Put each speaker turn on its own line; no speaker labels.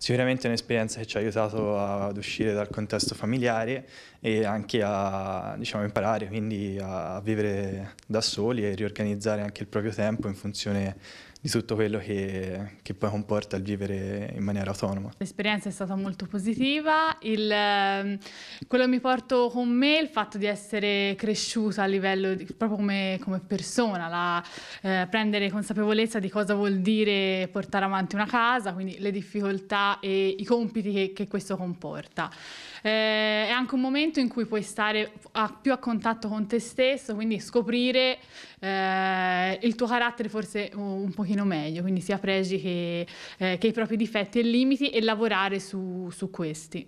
Sicuramente è un'esperienza che ci ha aiutato ad uscire dal contesto familiare e anche a diciamo, imparare quindi a vivere da soli e riorganizzare anche il proprio tempo in funzione di tutto quello che, che, poi comporta il vivere in maniera autonoma.
L'esperienza è stata molto positiva, il, ehm, quello che mi porto con me è il fatto di essere cresciuta a livello di, proprio come, come persona, la, eh, prendere consapevolezza di cosa vuol dire portare avanti una casa, quindi le difficoltà e i compiti che, che questo comporta. Eh, è anche un momento in cui puoi stare a, più a contatto con te stesso, quindi scoprire eh, il tuo carattere forse un po' pochino meglio, quindi sia pregi che, eh, che i propri difetti e limiti e lavorare su, su questi.